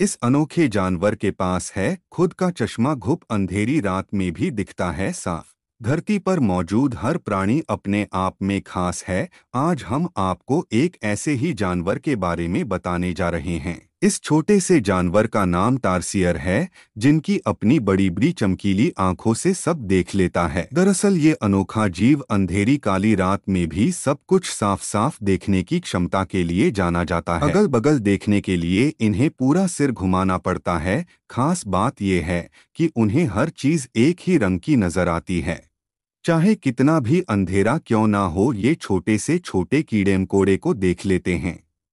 इस अनोखे जानवर के पास है खुद का चश्मा घुप अंधेरी रात में भी दिखता है साफ धरती पर मौजूद हर प्राणी अपने आप में खास है आज हम आपको एक ऐसे ही जानवर के बारे में बताने जा रहे हैं इस छोटे से जानवर का नाम टारसियर है जिनकी अपनी बड़ी बड़ी चमकीली आंखों से सब देख लेता है दरअसल ये अनोखा जीव अंधेरी काली रात में भी सब कुछ साफ साफ देखने की क्षमता के लिए जाना जाता है अगल बगल देखने के लिए इन्हें पूरा सिर घुमाना पड़ता है खास बात यह है कि उन्हें हर चीज एक ही रंग की नजर आती है चाहे कितना भी अंधेरा क्यों ना हो ये छोटे से छोटे कीड़े मकोड़े को देख लेते हैं